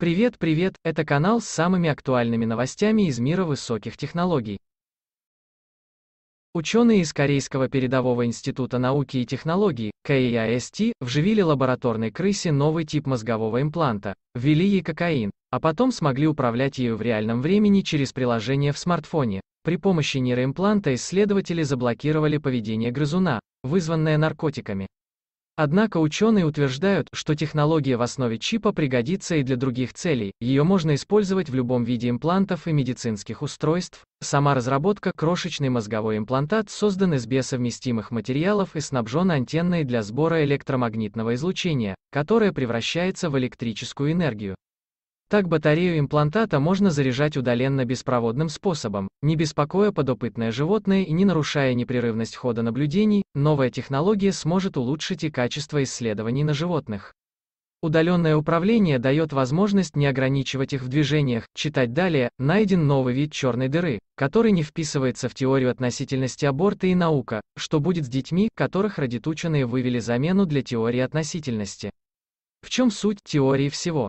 Привет, привет, это канал с самыми актуальными новостями из мира высоких технологий. Ученые из Корейского передового института науки и технологий, КИАСТ, вживили лабораторной крысе новый тип мозгового импланта, ввели ей кокаин, а потом смогли управлять ею в реальном времени через приложение в смартфоне. При помощи нейроимпланта исследователи заблокировали поведение грызуна, вызванное наркотиками. Однако ученые утверждают, что технология в основе чипа пригодится и для других целей, ее можно использовать в любом виде имплантов и медицинских устройств. Сама разработка крошечный мозговой имплантат создан из биосовместимых материалов и снабжен антенной для сбора электромагнитного излучения, которое превращается в электрическую энергию. Так батарею имплантата можно заряжать удаленно беспроводным способом, не беспокоя подопытное животное и не нарушая непрерывность хода наблюдений, новая технология сможет улучшить и качество исследований на животных. Удаленное управление дает возможность не ограничивать их в движениях. Читать далее, найден новый вид черной дыры, который не вписывается в теорию относительности аборта и наука, что будет с детьми, которых родитученые вывели замену для теории относительности. В чем суть теории всего?